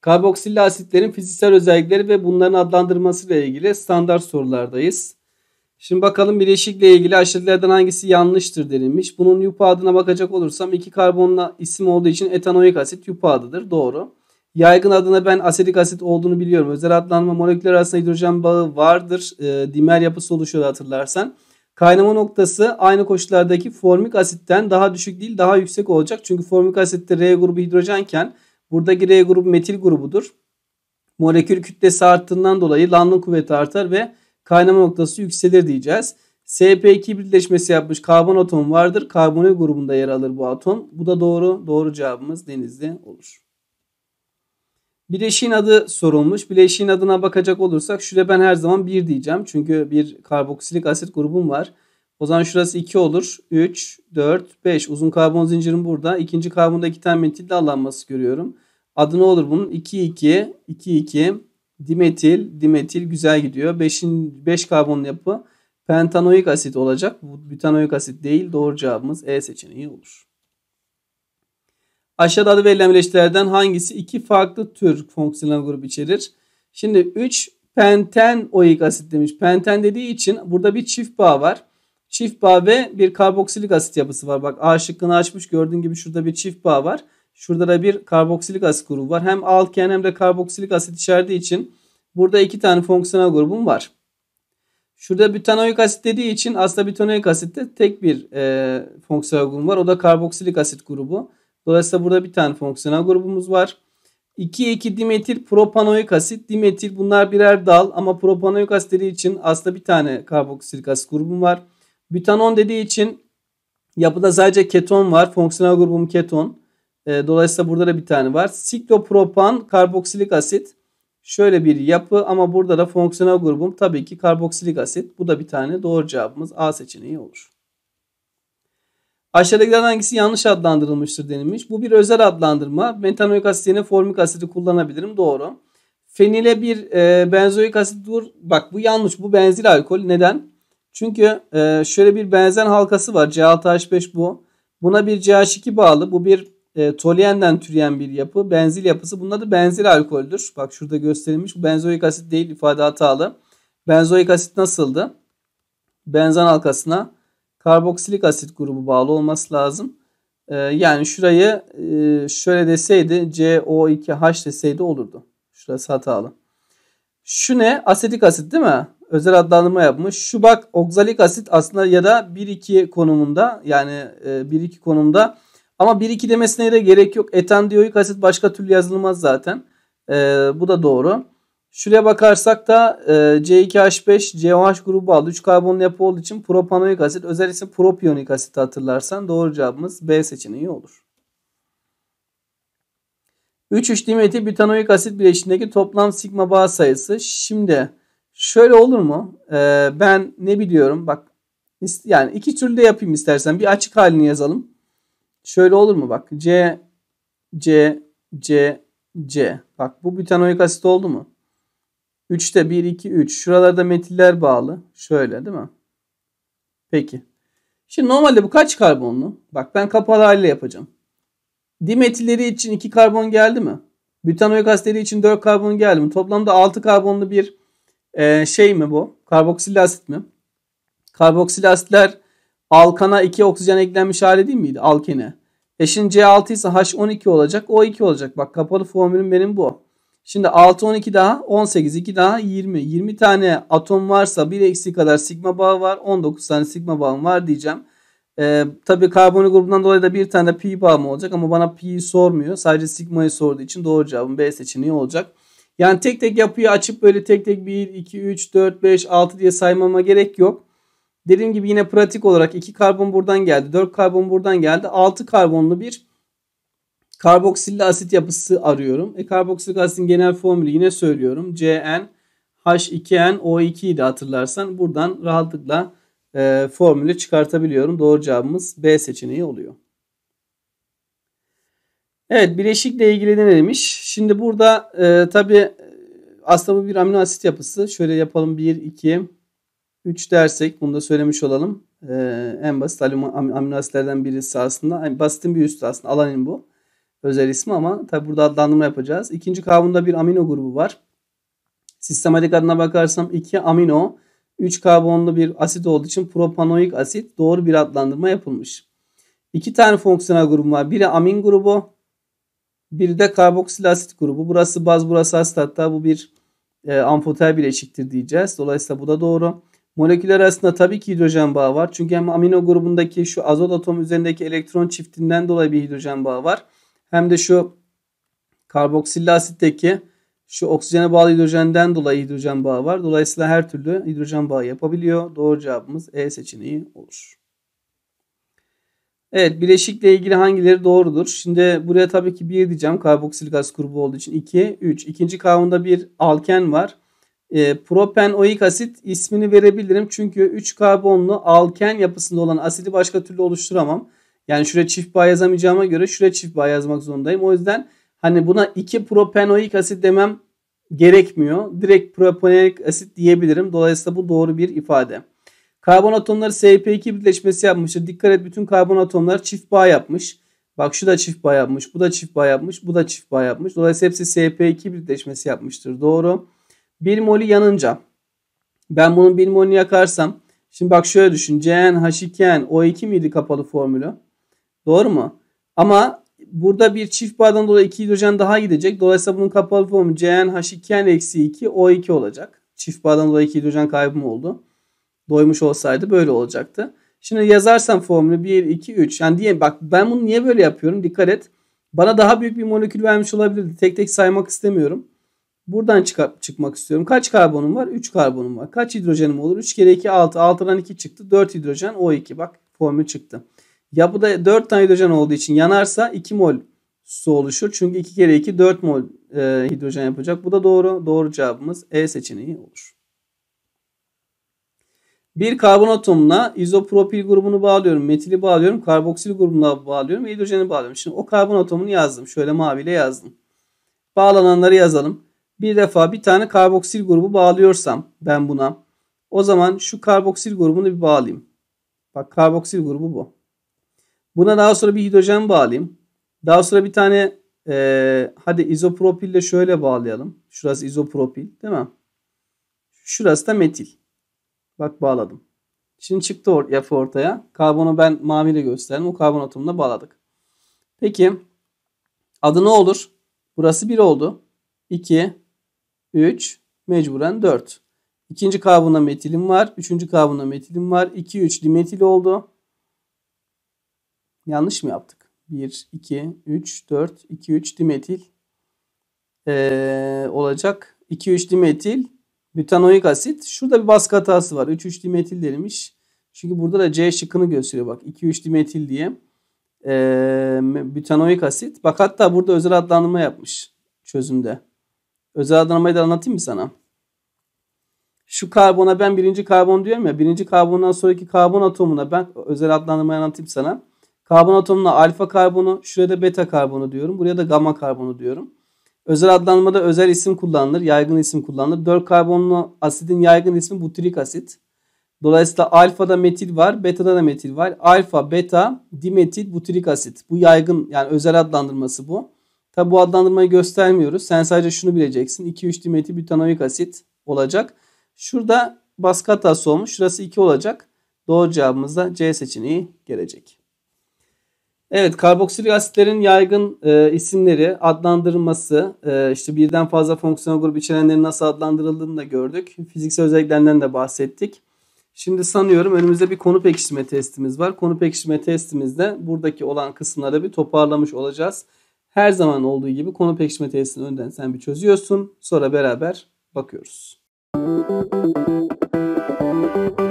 Karboksilli asitlerin fiziksel özellikleri ve bunların adlandırması ile ilgili standart sorulardayız. Şimdi bakalım bileşikle ilgili aşırılardan hangisi yanlıştır denilmiş. Bunun yupa adına bakacak olursam iki karbonla isim olduğu için etanoik asit yupa adıdır. Doğru. Yaygın adına ben asetik asit olduğunu biliyorum. Özel adlanma moleküller arasında hidrojen bağı vardır. E, ee, dimer yapısı oluşuyor hatırlarsan. Kaynama noktası aynı koşullardaki formik asitten daha düşük değil daha yüksek olacak. Çünkü formik asitte R grubu hidrojenken buradaki R grubu metil grubudur. Molekül kütlesi arttığından dolayı London kuvveti artar ve kaynama noktası yükselir diyeceğiz. SP2 birleşmesi yapmış karbon atom vardır. Karbonil grubunda yer alır bu atom. Bu da doğru. Doğru cevabımız denizli olur. Bileşiğin adı sorulmuş. Bileşiğin adına bakacak olursak şurada ben her zaman 1 diyeceğim. Çünkü bir karboksilik asit grubum var. O zaman şurası 2 olur. 3, 4, 5. Uzun karbon zincirim burada. İkinci karbonda 2 tane metil dallanması görüyorum. Adı ne olur bunun? 2, 2, 2, 2. Dimetil, dimetil güzel gidiyor. 5'in beş karbon yapı pentanoik asit olacak. Bu butanoik asit değil. Doğru cevabımız E seçeneği olur. Aşağıda adı verilen bileşiklerden hangisi iki farklı tür fonksiyonel grup içerir? Şimdi 3 pentenoik asit demiş. Penten dediği için burada bir çift bağ var. Çift bağ ve bir karboksilik asit yapısı var. Bak A şıkkını açmış. Gördüğün gibi şurada bir çift bağ var. Şurada da bir karboksilik asit grubu var. Hem alken hem de karboksilik asit içerdiği için burada iki tane fonksiyonel grubum var. Şurada butanoik asit dediği için aslında butanoik asitte tek bir e, fonksiyonel grubum var. O da karboksilik asit grubu. Dolayısıyla burada bir tane fonksiyonel grubumuz var. 2,2 dimetil propanoik asit, dimetil bunlar birer dal ama propanoik asit için aslında bir tane karboksilik asit grubum var. Butanon dediği için yapıda sadece keton var. Fonksiyonel grubum keton. Ee, dolayısıyla burada da bir tane var. Siklopropan karboksilik asit. Şöyle bir yapı ama burada da fonksiyonel grubum tabii ki karboksilik asit. Bu da bir tane doğru cevabımız A seçeneği olur. Aşağıdakilerden hangisi yanlış adlandırılmıştır denilmiş. Bu bir özel adlandırma. Bentanoik asit yerine formik asidi kullanabilirim. Doğru. Fenile bir e, benzoik asit dur. Bak bu yanlış. Bu benzil alkol. Neden? Çünkü e, şöyle bir benzen halkası var. C6H5 bu. Buna bir CH2 bağlı. Bu bir e, toluyenden türeyen bir yapı. Benzil yapısı. Bunun adı benzil alkoldür. Bak şurada gösterilmiş. Bu benzoik asit değil. ifade hatalı. Benzoik asit nasıldı? Benzen halkasına karboksilik asit grubu bağlı olması lazım. E, yani şurayı e, şöyle deseydi CO2H deseydi olurdu. Şurası hatalı. Şu ne? Asetik asit değil mi? Özel adlandırma yapmış. Şu bak oksalik asit aslında ya da 1-2 konumunda yani e, 1-2 konumda ama 1-2 demesine de gerek yok. Etandiyoik asit başka türlü yazılmaz zaten. E, bu da doğru. Şuraya bakarsak da e, C2H5 COH grubu aldı. 3 karbon yapı olduğu için propanoik asit. Özel isim propiyonik asit hatırlarsan doğru cevabımız B seçeneği olur. 3,3 dimeti butanoik asit bileşindeki toplam sigma bağ sayısı. Şimdi şöyle olur mu? Ee, ben ne biliyorum? Bak yani iki türlü de yapayım istersen. Bir açık halini yazalım. Şöyle olur mu? Bak C, C, C, C. Bak bu butanoik asit oldu mu? 3'te 1, 2, 3. Şuralarda metiller bağlı. Şöyle değil mi? Peki. Şimdi normalde bu kaç karbonlu? Bak ben kapalı haliyle yapacağım. Dimetilleri için 2 karbon geldi mi? Butanoik asitleri için 4 karbon geldi mi? Toplamda 6 karbonlu bir e, şey mi bu? Karboksil asit mi? Karboksil asitler alkana 2 oksijen eklenmiş hali değil miydi? Alkene. E şimdi C6 ise H12 olacak. O2 olacak. Bak kapalı formülüm benim bu. Şimdi 6, 12 daha 18, 2 daha 20. 20 tane atom varsa 1 eksi kadar sigma bağı var. 19 tane sigma bağım var diyeceğim. Ee, tabii karbon grubundan dolayı da bir tane de pi bağım olacak ama bana pi'yi sormuyor. Sadece sigmayı sorduğu için doğru cevabım B seçeneği olacak. Yani tek tek yapıyı açıp böyle tek tek 1, 2, 3, 4, 5, 6 diye saymama gerek yok. Dediğim gibi yine pratik olarak 2 karbon buradan geldi. 4 karbon buradan geldi. 6 karbonlu bir Karboksilli asit yapısı arıyorum. E, karboksilik asitin genel formülü yine söylüyorum. CN H2NO2 idi hatırlarsan. Buradan rahatlıkla e, formülü çıkartabiliyorum. Doğru cevabımız B seçeneği oluyor. Evet bileşikle ilgili ne demiş? Şimdi burada e, tabi e, aslında bu bir amino asit yapısı. Şöyle yapalım 1, 2, 3 dersek bunu da söylemiş olalım. E, en basit amino asitlerden birisi aslında. Yani basitin bir üstü aslında Alanin bu özel ismi ama tabi burada adlandırma yapacağız. İkinci karbonda bir amino grubu var. Sistematik adına bakarsam 2 amino, 3 karbonlu bir asit olduğu için propanoik asit doğru bir adlandırma yapılmış. İki tane fonksiyonel grubu var. Biri amin grubu, biri de karboksil asit grubu. Burası baz, burası asit hatta bu bir e, amfoter bileşiktir diyeceğiz. Dolayısıyla bu da doğru. Moleküller arasında tabii ki hidrojen bağı var. Çünkü hem amino grubundaki şu azot atomu üzerindeki elektron çiftinden dolayı bir hidrojen bağı var hem de şu karboksilli asitteki şu oksijene bağlı hidrojenden dolayı hidrojen bağı var. Dolayısıyla her türlü hidrojen bağı yapabiliyor. Doğru cevabımız E seçeneği olur. Evet bileşikle ilgili hangileri doğrudur? Şimdi buraya tabii ki 1 diyeceğim. Karboksilik asit grubu olduğu için 2, 3. İkinci kavunda bir alken var. E, oik asit ismini verebilirim. Çünkü 3 karbonlu alken yapısında olan asidi başka türlü oluşturamam. Yani şuraya çift bağ yazamayacağıma göre şuraya çift bağ yazmak zorundayım. O yüzden hani buna 2 propenoik asit demem gerekmiyor. Direkt propenoik asit diyebilirim. Dolayısıyla bu doğru bir ifade. Karbon atomları SP2 birleşmesi yapmıştır. Dikkat et bütün karbon atomlar çift bağ yapmış. Bak şu da çift bağ yapmış, bu da çift bağ yapmış, bu da çift bağ yapmış. Dolayısıyla hepsi SP2 birleşmesi yapmıştır. Doğru. 1 molü yanınca ben bunun 1 molünü yakarsam şimdi bak şöyle düşün. CnH2n O2 miydi kapalı formülü? Doğru mu? Ama burada bir çift bağdan dolayı 2 hidrojen daha gidecek. Dolayısıyla bunun kapalı formu CnH2n-2 O2 olacak. Çift bağdan dolayı 2 hidrojen kaybım oldu. Doymuş olsaydı böyle olacaktı. Şimdi yazarsam formülü 1, 2, 3. Yani diye bak ben bunu niye böyle yapıyorum? Dikkat et. Bana daha büyük bir molekül vermiş olabilirdi. Tek tek saymak istemiyorum. Buradan çıkıp, çıkmak istiyorum. Kaç karbonum var? 3 karbonum var. Kaç hidrojenim olur? 3 kere 2 6. 6'dan 2 çıktı. 4 hidrojen O2. Bak formül çıktı. Ya bu da 4 tane hidrojen olduğu için yanarsa 2 mol su oluşur. Çünkü 2 kere 2 4 mol e, hidrojen yapacak. Bu da doğru. Doğru cevabımız E seçeneği olur. Bir karbon atomuna izopropil grubunu bağlıyorum, metili bağlıyorum, karboksil grubuna bağlıyorum, hidrojeni bağlıyorum. Şimdi o karbon atomunu yazdım. Şöyle maviyle yazdım. Bağlananları yazalım. Bir defa bir tane karboksil grubu bağlıyorsam ben buna o zaman şu karboksil grubunu bir bağlayayım. Bak karboksil grubu bu. Buna daha sonra bir hidrojen bağlayayım. Daha sonra bir tane e, hadi izopropille şöyle bağlayalım. Şurası izopropil değil mi? Şurası da metil. Bak bağladım. Şimdi çıktı or yapı ortaya. Karbonu ben maviyle gösterdim. O karbon atomuna bağladık. Peki adı ne olur? Burası 1 oldu. 2, 3, mecburen 4. İkinci karbonda metilim var. Üçüncü karbonda metilim var. 2, 3 dimetil oldu. Yanlış mı yaptık? 1, 2, 3, 4, 2, 3 dimetil ee, olacak. 2, 3 dimetil butanoik asit. Şurada bir baskı hatası var. 3, 3 dimetil denilmiş. Çünkü burada da C şıkkını gösteriyor. Bak 2, 3 dimetil diye. Ee, butanoik asit. Bak hatta burada özel adlandırma yapmış çözümde. Özel adlandırmayı da anlatayım mı sana? şu karbona ben birinci karbon diyorum ya birinci karbondan sonraki karbon atomuna ben özel adlandırmayı anlatayım sana. Karbon atomuna alfa karbonu, şurada beta karbonu diyorum. Buraya da gamma karbonu diyorum. Özel adlandırmada özel isim kullanılır, yaygın isim kullanılır. 4 karbonlu asidin yaygın ismi butirik asit. Dolayısıyla alfada metil var, betada da metil var. Alfa, beta, dimetil, butirik asit. Bu yaygın yani özel adlandırması bu. Tabi bu adlandırmayı göstermiyoruz. Sen sadece şunu bileceksin. 2,3 dimetil butanoik asit olacak. Şurada baskı hatası olmuş. Şurası 2 olacak. Doğru cevabımız da C seçeneği gelecek. Evet karboksilik asitlerin yaygın e, isimleri, adlandırılması, e, işte birden fazla fonksiyonel grup içerenlerin nasıl adlandırıldığını da gördük. Fiziksel özelliklerinden de bahsettik. Şimdi sanıyorum önümüzde bir konu pekişme testimiz var. Konu pekişme testimizde buradaki olan kısımları bir toparlamış olacağız. Her zaman olduğu gibi konu pekişme testini önden sen bir çözüyorsun. Sonra beraber bakıyoruz. Müzik